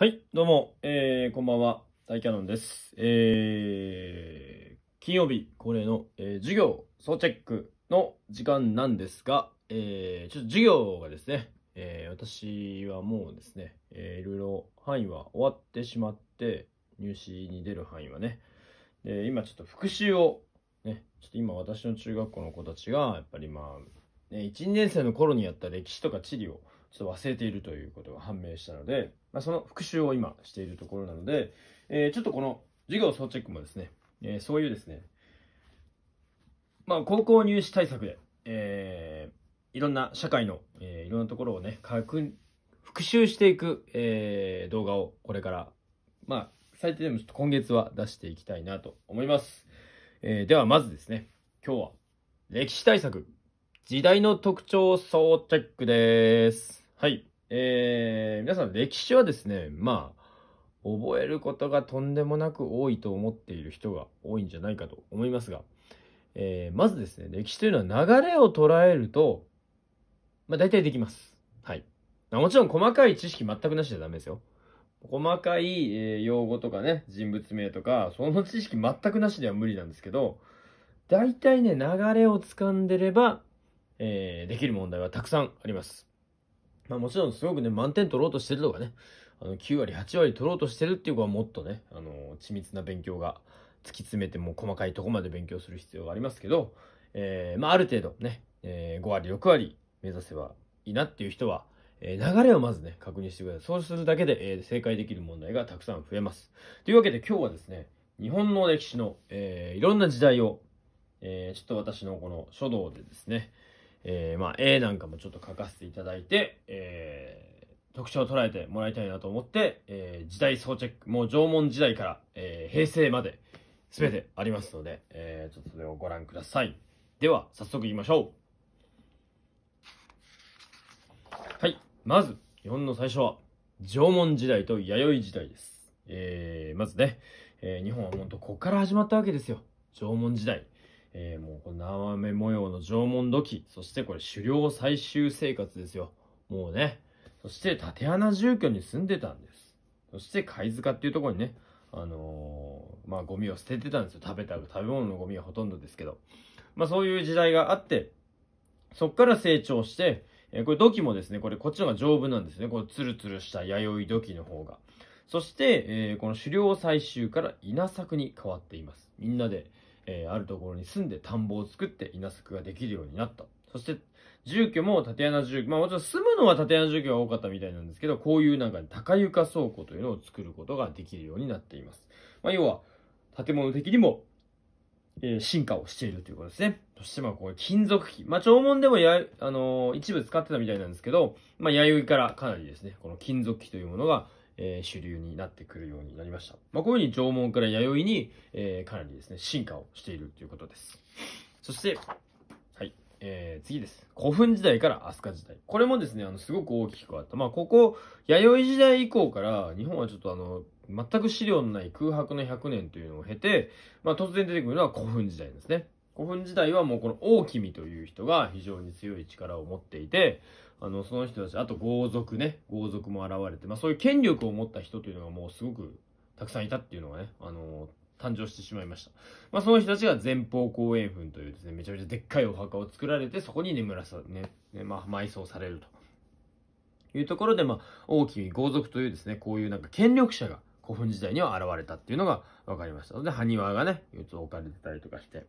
はい、どうも、えー、こんばんは、大キャノンです。えー、金曜日恒例の、えー、授業総チェックの時間なんですが、えー、ちょっと授業がですね、えー、私はもうですね、えー、いろいろ範囲は終わってしまって、入試に出る範囲はね、で今ちょっと復習を、ね、ちょっと今私の中学校の子たちが、やっぱりまあ、ね、1、2年生の頃にやった歴史とか地理をちょっと忘れているということが判明したので、まあ、その復習を今しているところなので、えー、ちょっとこの授業総チェックもですね、えー、そういうですね、まあ、高校入試対策で、えー、いろんな社会の、えー、いろんなところをね、確復習していく、えー、動画をこれから、まあ、最低でもちょっと今月は出していきたいなと思います。えー、ではまずですね、今日は歴史対策、時代の特徴総チェックです。はい。えー、皆さん歴史はですね、まあ、覚えることがとんでもなく多いと思っている人が多いんじゃないかと思いますが、えー、まずですね、歴史というのは流れを捉えると、まあ大体できます。はい。もちろん細かい知識全くなしじゃダメですよ。細かい、えー、用語とかね、人物名とか、その知識全くなしでは無理なんですけど、大体ね、流れをつかんでれば、えー、できる問題はたくさんあります。まあもちろんすごくね、満点取ろうとしてるとかね、あの、9割、8割取ろうとしてるっていう子はもっとね、あの、緻密な勉強が突き詰めても細かいとこまで勉強する必要がありますけど、えー、まあある程度ね、えー、5割、6割目指せばいいなっていう人は、え流れをまずね、確認してください。そうするだけで、えー、正解できる問題がたくさん増えます。というわけで今日はですね、日本の歴史の、えー、いろんな時代を、えー、ちょっと私のこの書道でですね、えー、まあ、絵なんかもちょっと描かせていただいて、えー、特徴を捉えてもらいたいなと思って、えー、時代総チェック、もう縄文時代から、え平成まで、全てありますので、えちょっとそれをご覧ください。では、早速いきましょう。はい。まず、日本の最初は、縄文時代と弥生時代です。えまずね、え日本は本当ここから始まったわけですよ。縄文時代。えー、もうこの縄目模様の縄文土器、そしてこれ狩猟最終生活ですよ。もうね。そして縦穴住居に住んでたんです。そして貝塚っていうところにね、あのー、まあゴミを捨ててたんですよ。食べた、食べ物のゴミはほとんどですけど。まあそういう時代があって、そっから成長して、えー、これ土器もですね、これこっちのが丈夫なんですね。このツルツルした弥生土器の方が。そして、えー、この狩猟採集から稲作に変わっています。みんなで、えー、あるところに住んで田んぼを作って稲作ができるようになった。そして、住居も竪穴住居。まあもちろん住むのは竪穴住居が多かったみたいなんですけど、こういうなんか高床倉庫というのを作ることができるようになっています。まあ要は、建物的にも、えー、進化をしているということですね。そしてまあこれ金属器。まあ縄文でもや、あのー、一部使ってたみたいなんですけど、まあ弥生からかなりですね、この金属器というものが、えー、主流になってくるようになりました。まあ、こういうふうに縄文から弥生に、えー、かなりですね、進化をしているということです。そして、はい、えー、次です。古墳時代から飛鳥時代。これもですね、あの、すごく大きく変わった。まあ、ここ、弥生時代以降から、日本はちょっとあの、全く資料のない空白の100年というのを経て、まあ、突然出てくるのは古墳時代ですね。古墳時代はもうこの大君という人が非常に強い力を持っていて、あの、その人たち、あと豪族ね、豪族も現れて、まあそういう権力を持った人というのがもうすごくたくさんいたっていうのがね、あのー、誕生してしまいました。まあその人たちが前方後円墳というですね、めちゃめちゃでっかいお墓を作られて、そこに眠らさ、ね、ねまあ埋葬されると。いうところで、まあ、大きい豪族というですね、こういうなんか権力者が古墳時代には現れたっていうのが分かりました。で、埴輪がね、4つ置かれてたりとかして。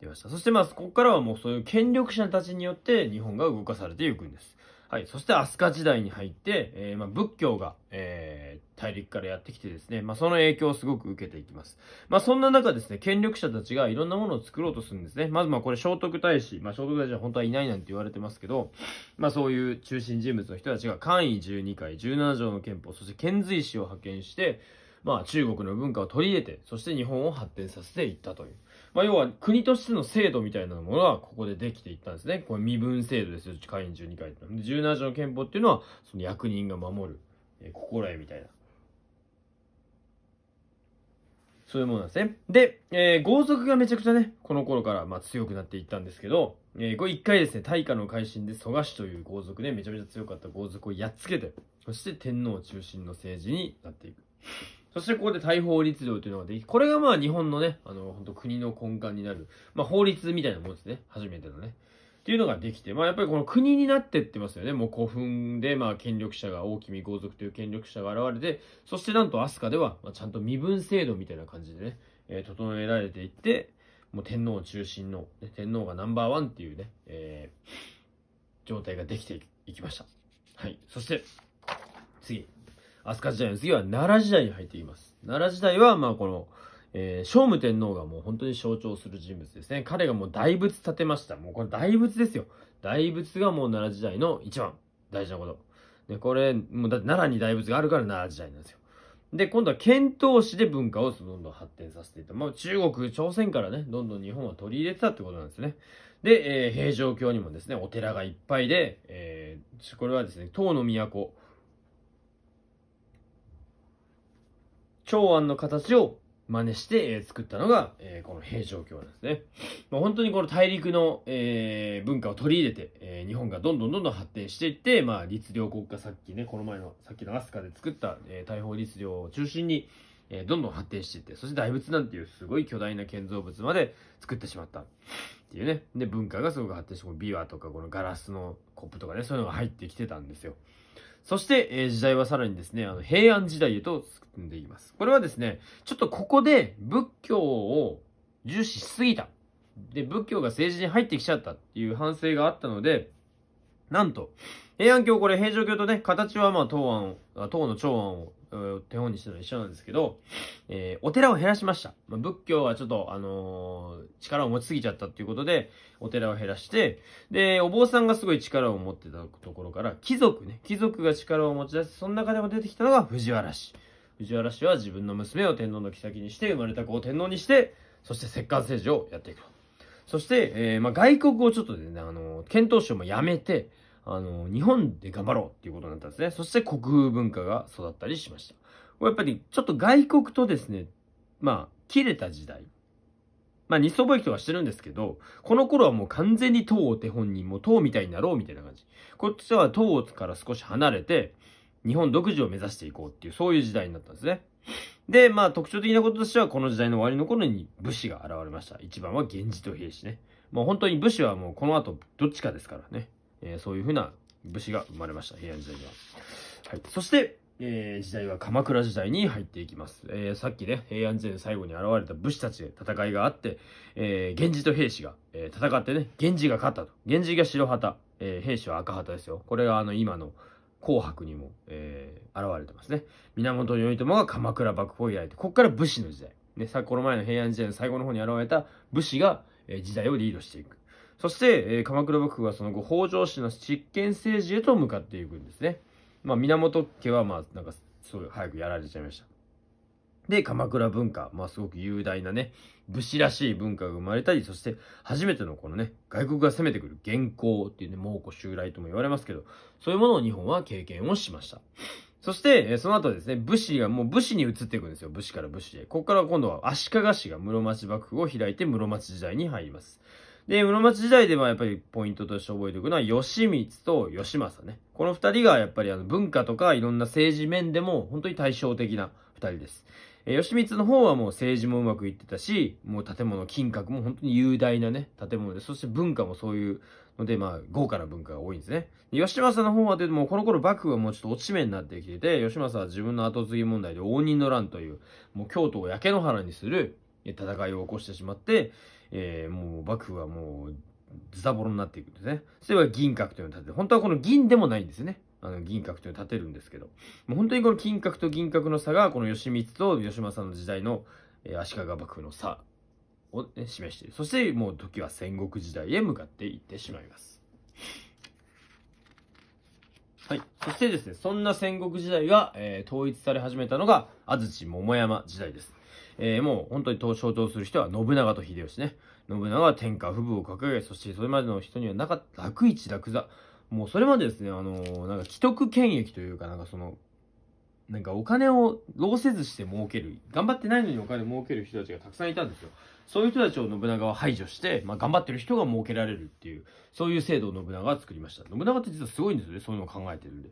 出ました。そしてまあ、ここからはもうそういう権力者たちによって日本が動かされていくんです。はい。そして飛鳥時代に入って、えー、まあ、仏教が、えー、大陸からやってきてですね、まあ、その影響をすごく受けていきます。まあ、そんな中ですね、権力者たちがいろんなものを作ろうとするんですね。まずまあ、これ聖徳太子、まあ、聖徳太子は本当はいないなんて言われてますけど、まあ、そういう中心人物の人たちが、官位12回、17条の憲法、そして遣隋使を派遣して、まあ、中国の文化を取り入れて、そして日本を発展させていったという。まあ、要は国としての制度みたいなものはここでできていったんですね。これ身分制度ですよ、下院12回って。17条の憲法っていうのは、その役人が守る、えー、心得みたいな。そういうものなんですね。で、えー、豪族がめちゃくちゃね、この頃からまあ強くなっていったんですけど、えー、これ一回ですね、大化の改新で蘇我氏という豪族ね、めちゃめちゃ強かった豪族をやっつけて、そして天皇中心の政治になっていく。そしてここで大法律令というのができ、これがまあ日本のね、あの、本当国の根幹になる、まあ法律みたいなもんですね。初めてのね。っていうのができて、まあやっぱりこの国になってってますよね。もう古墳で、まあ権力者が、大きみ豪族という権力者が現れて、そしてなんと飛鳥では、まあ、ちゃんと身分制度みたいな感じでね、えー、整えられていって、もう天皇中心の、ね、天皇がナンバーワンっていうね、えー、状態ができていきました。はい。そして、次。飛鳥時代の次は奈良時代に入っています。奈良時代は、まあこの、えー、聖武天皇がもう本当に象徴する人物ですね。彼がもう大仏建てました。もうこれ大仏ですよ。大仏がもう奈良時代の一番大事なこと。で、これ、もうだって奈良に大仏があるから奈良時代なんですよ。で、今度は遣唐使で文化をどんどん発展させていった。まあ、中国、朝鮮からね、どんどん日本は取り入れてたってことなんですね。で、えー、平城京にもですね、お寺がいっぱいで、えー、これはですね、唐の都、長安の形を真似して、え作ったのが、えー、この平城京なんですね。まあ、本当にこの大陸の、えー、文化を取り入れて、え日本がどんどんどんどん発展していって、まあ、律令国家さっきね、この前のさっきの飛鳥で作った、え大砲律令を中心に、えどんどん発展していって、そして大仏なんていうすごい巨大な建造物まで作ってしまったっていうね。で、文化がすごく発展して、この琵琶とかこのガラスのコップとかね、そういうのが入ってきてたんですよ。そして、え時代はさらにですね、あの平安時代へと進んでいます。これはですね、ちょっとここで仏教を重視しすぎた。で、仏教が政治に入ってきちゃったっていう反省があったので、なんと、平安京、これ平城京とね、形はまあ、東安、東の長安を手本にしたのは一緒なんですけど、えー、お寺を減らしました。まあ、仏教はちょっと、あのー、力を持ちすぎちゃったっていうことで、お寺を減らして、で、お坊さんがすごい力を持ってたところから、貴族ね、貴族が力を持ち出して、その中でも出てきたのが藤原氏。藤原氏は自分の娘を天皇の妃にして、生まれた子を天皇にして、そして摂関政治をやっていくそして、えー、まあ、外国をちょっとね、あのー、遣唐使もやめて、あの、日本で頑張ろうっていうことになったんですね。そして国風文化が育ったりしました。やっぱりちょっと外国とですね、まあ、切れた時代。まあ、日相貿易とかしてるんですけど、この頃はもう完全に唐を手本に、もう唐みたいになろうみたいな感じ。こっちは唐から少し離れて、日本独自を目指していこうっていう、そういう時代になったんですね。で、まあ特徴的なこととしては、この時代の終わりの頃に武士が現れました。一番は源氏と平氏ね。もう本当に武士はもうこの後どっちかですからね。えー、そういうふうな武士が生まれました、平安時代には。はい。そして、えー、時代は鎌倉時代に入っていきます。えー、さっきね、平安時代の最後に現れた武士たちで戦いがあって、えー、源氏と平氏が、えー、戦ってね、源氏が勝ったと。源氏が白旗、えー、兵士は赤旗ですよ。これがあの今の紅白にも、えー、現れてますね。源頼朝が鎌倉幕府を開いて、ここから武士の時代。ね、さこの前の平安時代の最後の方に現れた武士が、えー、時代をリードしていく。そして、えー、鎌倉幕府はその後北条氏の執権政治へと向かっていくんですね。まあ、源家はまあなんかすごい早くやられちゃいました。で、鎌倉文化、まあすごく雄大なね、武士らしい文化が生まれたり、そして初めてのこのね、外国が攻めてくる元寇っていうね、猛虎襲来とも言われますけど、そういうものを日本は経験をしました。そして、その後ですね、武士がもう武士に移っていくんですよ。武士から武士へ。ここから今度は足利氏が室町幕府を開いて室町時代に入ります。で、室町時代でもやっぱりポイントとして覚えておくのは、義満と義政ね。この二人がやっぱりあの文化とかいろんな政治面でも本当に対照的な二人です。え義満の方はもう政治もうまくいってたし、もう建物、金閣も本当に雄大なね、建物で、そして文化もそういうので、まあ、豪華な文化が多いんですね。吉政の方は、でも、この頃幕府はもうちょっと落ち目になってきてて、吉政は自分の後継ぎ問題で応仁の乱という、もう京都を焼け野原にする、戦いを起こしてしまって、えー、もう幕府はもうズタボロになっていくんですね。それは銀閣というのを建てて、本当はこの銀でもないんですね。あの銀閣というのを建てるんですけど、もう本当にこの金閣と銀閣の差が、この義満と義政の時代の、えー、足利幕府の差を、ね、示している。そしてもう時は戦国時代へ向かっていってしまいます。はい。そしてですね、そんな戦国時代が、えー、統一され始めたのが、安土桃山時代です。えー、もう本当に象徴する人は信長と秀吉ね。信長は天下不武を掲げ、そしてそれまでの人にはなかった楽市楽座。もうそれまでですね、あのー、なんか既得権益というか、なんかその、なんかお金を労せずして儲ける、頑張ってないのにお金儲ける人たちがたくさんいたんですよ。そういう人たちを信長は排除して、まあ、頑張ってる人が儲けられるっていう、そういう制度を信長は作りました。信長って実はすごいんですよね、そういうのを考えてるんで。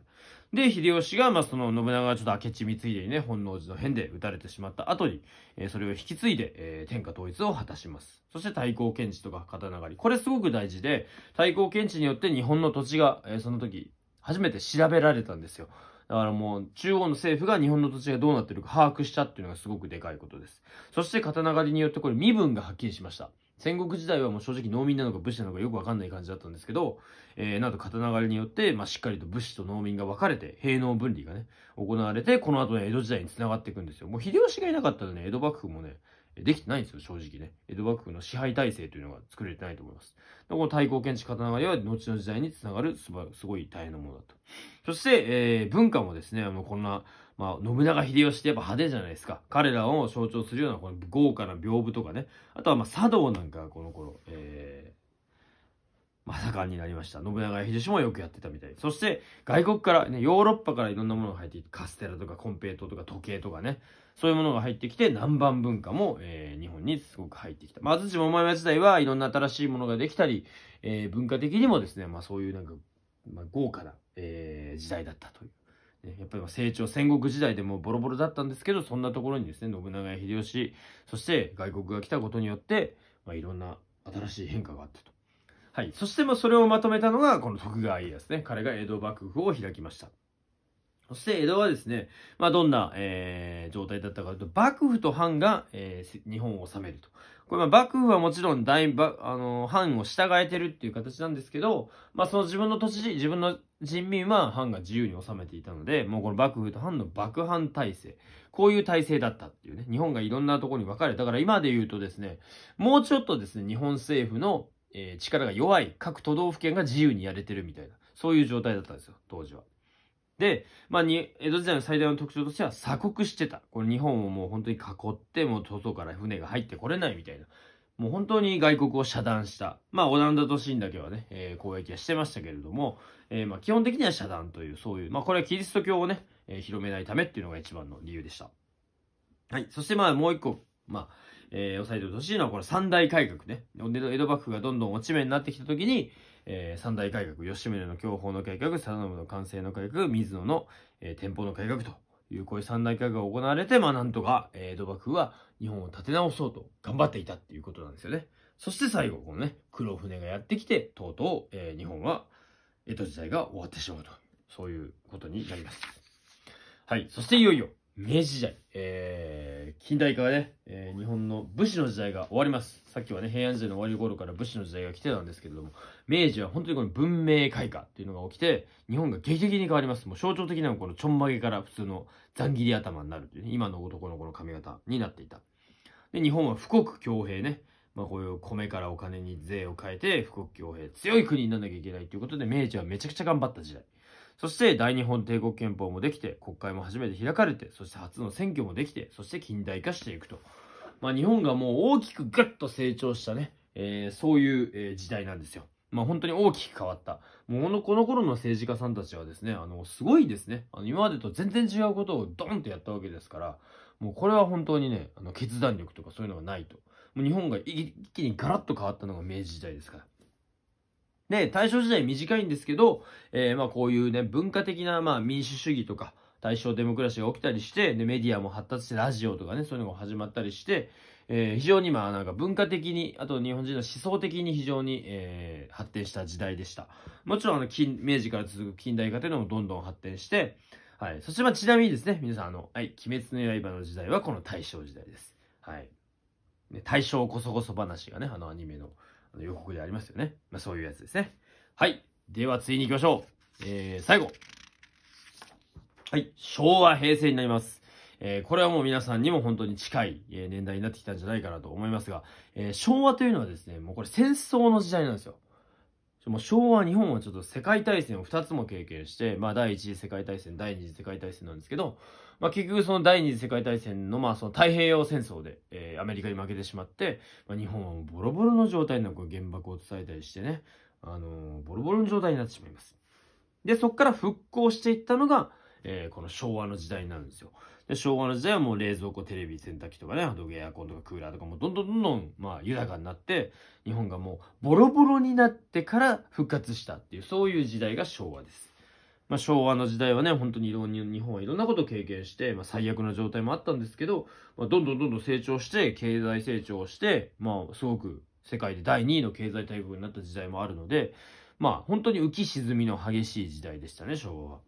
で、秀吉が、まあ、その信長がちょっと明智光秀にね、本能寺の変で撃たれてしまった後に、えー、それを引き継いで、えー、天下統一を果たします。そして太閤検地とか刀狩り。これすごく大事で、太閤検地によって日本の土地が、えー、その時、初めて調べられたんですよ。だからもう、中央の政府が日本の土地がどうなってるか把握したっていうのがすごくでかいことです。そして刀狩りによってこれ身分がはっきりしました。戦国時代はもう正直農民なのか武士なのかよくわかんない感じだったんですけど、えー、なんと刀狩りによって、まあ、しっかりと武士と農民が分かれて、平農分離がね、行われて、この後ね、江戸時代に繋がっていくんですよ。もう秀吉がいなかったらね、江戸幕府もね、できてないんですよ、正直ね。江戸幕府の支配体制というのが作れてないと思います。この太閤検地刀狩りは後の時代につながるすごい大変なものだと。そして、えー、文化もですね、あの、こんな、まあ、信長秀吉ってやっぱ派手じゃないですか。彼らを象徴するようなこの豪華な屏風とかね。あとは、まあ、茶道なんかこの頃、えー、まさかになりました。信長秀吉もよくやってたみたい。そして、外国から、ね、ヨーロッパからいろんなものが入っていて、カステラとかコンペイトとか時計とかね、そういうものが入ってきて、南蛮文化も、えー、日本にすごく入ってきた。まあ、土桃山時代はいろんな新しいものができたり、えー、文化的にもですね、まあ、そういうなんか、まあ、豪華な、えー、時代だったという。やっぱり成長、戦国時代でもボロボロだったんですけど、そんなところにですね、信長や秀吉、そして外国が来たことによって、まあ、いろんな新しい変化があったと。はい。そして、まあ、それをまとめたのが、この徳川家康ね。彼が江戸幕府を開きました。そして江戸はですね、まあ、どんな、えー、状態だったかというと、幕府と藩が、えー、日本を治めると。これ、まあ、幕府はもちろん大、あの、藩を従えてるっていう形なんですけど、まあ、その自分の土地、自分の人民は藩が自由に治めていたので、もうこの幕府と藩の幕藩体制。こういう体制だったっていうね。日本がいろんなところに分かれ。だから今で言うとですね、もうちょっとですね、日本政府の、えー、力が弱い各都道府県が自由にやれてるみたいな、そういう状態だったんですよ、当時は。で、まあ、江戸時代の最大の特徴としては鎖国してた。これ日本をもう本当に囲って、もう外から船が入ってこれないみたいな。もう本当に外国を遮断した。まあ、オランダとシンだけはね、えー、はしてましたけれども、えー、まあ、基本的には遮断という、そういう、まあ、これはキリスト教をね、えー、広めないためっていうのが一番の理由でした。はい。そしてまあ、もう一個、まあ、えー、押さえてほしいのは、この三大改革ね。江戸幕府がどんどん落ち目になってきた時に、えー、三大改革、吉宗の享保の改革、定信の完成の改革、水野の、えー、天保の改革という、こういう三大改革が行われて、まあなんとか、えー、戸幕府は日本を立て直そうと頑張っていたっていうことなんですよね。そして最後、このね、黒船がやってきて、とうとう、えー、日本は、江戸時代が終わってしまうと。そういうことになります。はい。そしていよいよ、明治時代、えー、近代化がね、えー、日本の武士の時代が終わります。さっきはね、平安時代の終わり頃から武士の時代が来てたんですけれども、明治は本当にこの文明開化っていうのが起きて、日本が劇的に変わります。もう象徴的なこのちょんまげから普通のざん切り頭になるというね、今の男の子の髪型になっていた。で、日本は富国強兵ね。まあこういう米からお金に税を変えて、富国強兵、強い国にならなきゃいけないということで、明治はめちゃくちゃ頑張った時代。そして大日本帝国憲法もできて、国会も初めて開かれて、そして初の選挙もできて、そして近代化していくと。まあ、日本がもう大きくぐっと成長したね、えー、そういう、時代なんですよ。まあ、本当に大きく変わった。ものこの頃の政治家さんたちはですね、あの、すごいですね。あの、今までと全然違うことをドンとやったわけですから、もうこれは本当にね、あの、決断力とかそういうのがないと。もう日本が一気にガラッと変わったのが明治時代ですから。で、大正時代短いんですけど、えー、まあこういうね、文化的なまあ民主主義とか、大正デモクラシーが起きたりして、で、メディアも発達して、ラジオとかね、そういうのが始まったりして、えー、非常にまあなんか文化的に、あと日本人の思想的に非常に、えー、発展した時代でした。もちろんあの、近、明治から続く近代化というのもどんどん発展して、はい。そしてまあちなみにですね、皆さんあの、はい、鬼滅の刃の時代はこの大正時代です。はい。ね、大正こそこそ話がね、あのアニメのの予告でありますよね。まあ、そういうやつですね。はい。では、次に行きましょう。えー、最後。はい。昭和、平成になります。えー、これはもう皆さんにも本当に近い、え年代になってきたんじゃないかなと思いますが、えー、昭和というのはですね、もうこれ戦争の時代なんですよ。もう昭和日本はちょっと世界大戦を2つも経験して、まあ第1次世界大戦、第2次世界大戦なんですけど、まあ、結局その第二次世界大戦のまあその太平洋戦争で、えー、アメリカに負けてしまって、まあ、日本はボロボロの状態の原爆を伝えたりしてね、あのー、ボロボロの状態になってしまいます。で、そこから復興していったのが、えー、この昭和の時代になるんですよ。で、昭和の時代はもう冷蔵庫、テレビ、洗濯機とかね、あとエアコンとかクーラーとかもどんどんどんどん、まあ、豊かになって、日本がもうボロボロになってから復活したっていう、そういう時代が昭和です。まあ、昭和の時代はね、本当に日本はいろんなことを経験して、まあ、最悪な状態もあったんですけど、まあ、どんどんどんどん成長して、経済成長して、まあ、すごく世界で第2位の経済大国になった時代もあるので、まあ、本当に浮き沈みの激しい時代でしたね、昭和は。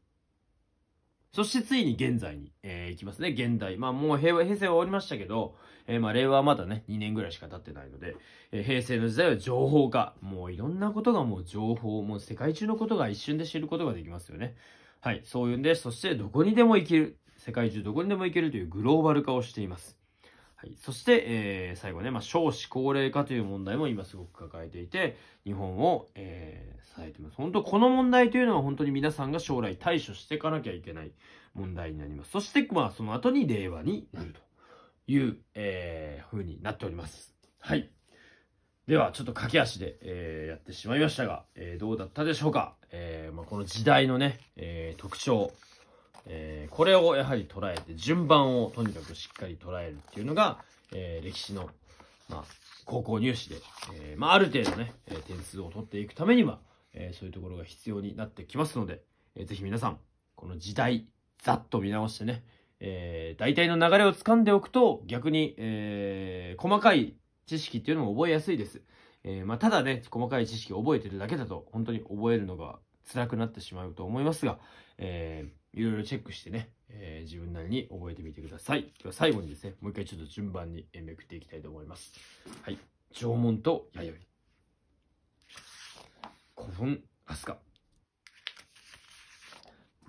そしてついに現在に、えー、行きますね。現代。まあもう平和、平成は終わりましたけど、えー、まあ令和はまだね、2年ぐらいしか経ってないので、えー、平成の時代は情報化。もういろんなことがもう情報、もう世界中のことが一瞬で知ることができますよね。はい。そういうんで、そしてどこにでも行ける。世界中どこにでも行けるというグローバル化をしています。はい、そして、えー、最後ね、まあ、少子高齢化という問題も今すごく抱えていて、日本を、えー、支えてます。本当、この問題というのは本当に皆さんが将来対処していかなきゃいけない問題になります。そして、まあ、その後に令和になるという、えー、風になっております。はい。では、ちょっと駆け足で、えー、やってしまいましたが、えー、どうだったでしょうか。えーまあ、この時代のね、えー、特徴、えー、これをやはり捉えて、順番をとにかくしっかり捉えるっていうのが、えー、歴史の、まあ、高校入試で、えー、まあ、ある程度ね、え点数を取っていくためには、えそういうところが必要になってきますので、えー、ぜひ皆さん、この時代、ざっと見直してね、え大体の流れをつかんでおくと、逆に、え細かい知識っていうのも覚えやすいです。えまあ、ただね、細かい知識を覚えてるだけだと、本当に覚えるのが辛くなってしまうと思いますが、えー、いろいろチェックしてね、えー、自分なりに覚えてみてください。では最後にですね、もう一回ちょっと順番にめくっていきたいと思います。はい。縄文と弥生。古墳、飛鳥。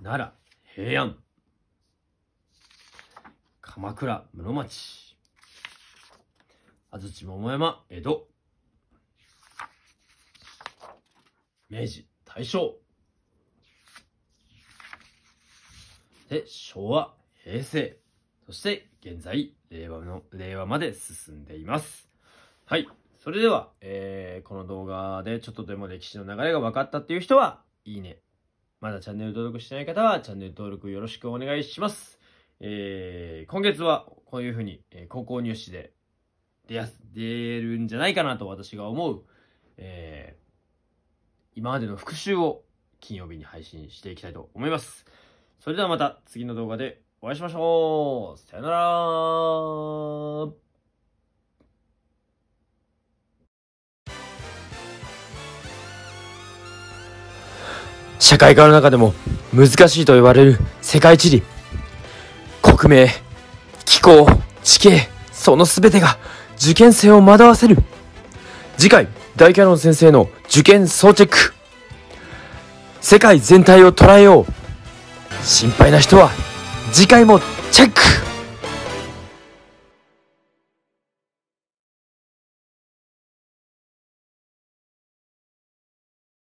奈良、平安。鎌倉、室町。安土桃山、江戸。明治、大正。して昭和、平成、そして現在、令和の、令和まで進んでいます。はい。それでは、えー、この動画でちょっとでも歴史の流れが分かったっていう人は、いいね。まだチャンネル登録してない方は、チャンネル登録よろしくお願いします。えー、今月は、こういうふうに、え高校入試で出やす、出るんじゃないかなと私が思う、えー、今までの復習を金曜日に配信していきたいと思います。それではまた次の動画でお会いしましょうさよなら社会科の中でも難しいと言われる世界地理国名気候地形その全てが受験生を惑わせる次回大キャノン先生の受験総チェック世界全体を捉えよう心配な人は次回もチェック